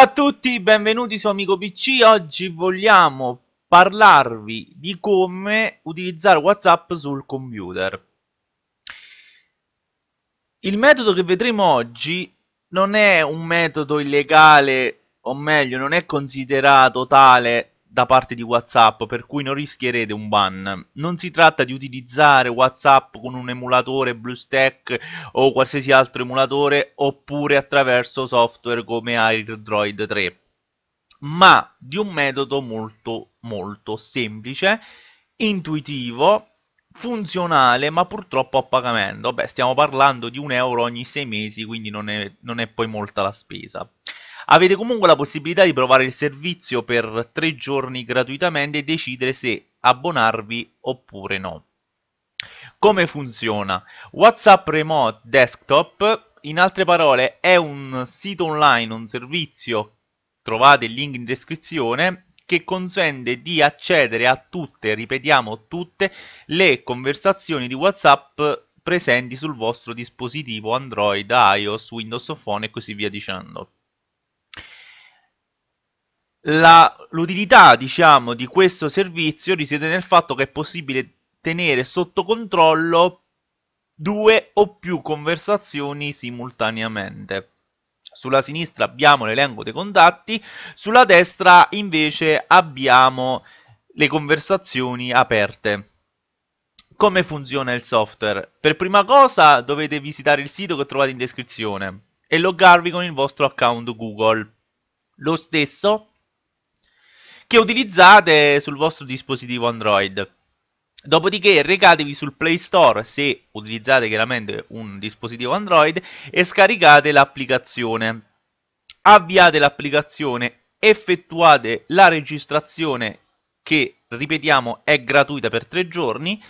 Ciao a tutti, benvenuti su Amico PC. Oggi vogliamo parlarvi di come utilizzare WhatsApp sul computer. Il metodo che vedremo oggi non è un metodo illegale, o meglio, non è considerato tale da parte di WhatsApp, per cui non rischierete un ban. Non si tratta di utilizzare WhatsApp con un emulatore BlueStack o qualsiasi altro emulatore, oppure attraverso software come AirDroid 3, ma di un metodo molto molto semplice, intuitivo, funzionale ma purtroppo a pagamento. Beh, stiamo parlando di un euro ogni sei mesi, quindi non è, non è poi molta la spesa. Avete comunque la possibilità di provare il servizio per tre giorni gratuitamente e decidere se abbonarvi oppure no. Come funziona? WhatsApp Remote Desktop, in altre parole, è un sito online, un servizio, trovate il link in descrizione, che consente di accedere a tutte, ripetiamo tutte, le conversazioni di WhatsApp presenti sul vostro dispositivo Android, iOS, Windows Phone e così via dicendo l'utilità, diciamo, di questo servizio risiede nel fatto che è possibile tenere sotto controllo due o più conversazioni simultaneamente. Sulla sinistra abbiamo l'elenco dei contatti, sulla destra invece abbiamo le conversazioni aperte. Come funziona il software? Per prima cosa dovete visitare il sito che trovate in descrizione e loggarvi con il vostro account Google. Lo stesso che utilizzate sul vostro dispositivo Android. Dopodiché recatevi sul Play Store se utilizzate chiaramente un dispositivo Android e scaricate l'applicazione. Avviate l'applicazione, effettuate la registrazione che ripetiamo è gratuita per tre giorni.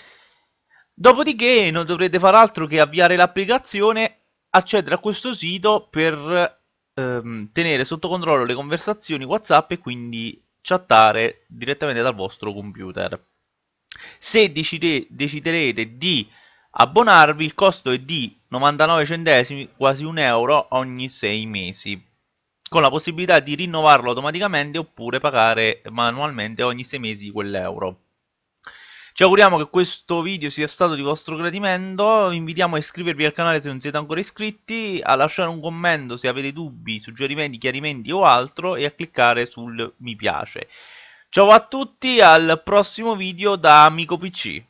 Dopodiché non dovrete far altro che avviare l'applicazione, accedere a questo sito per ehm, tenere sotto controllo le conversazioni WhatsApp e quindi chattare direttamente dal vostro computer. Se decide, deciderete di abbonarvi, il costo è di 99 centesimi, quasi un euro ogni 6 mesi, con la possibilità di rinnovarlo automaticamente oppure pagare manualmente ogni 6 mesi quell'euro. Ci auguriamo che questo video sia stato di vostro gradimento, vi invitiamo a iscrivervi al canale se non siete ancora iscritti, a lasciare un commento se avete dubbi, suggerimenti, chiarimenti o altro e a cliccare sul mi piace. Ciao a tutti, al prossimo video da Amico PC.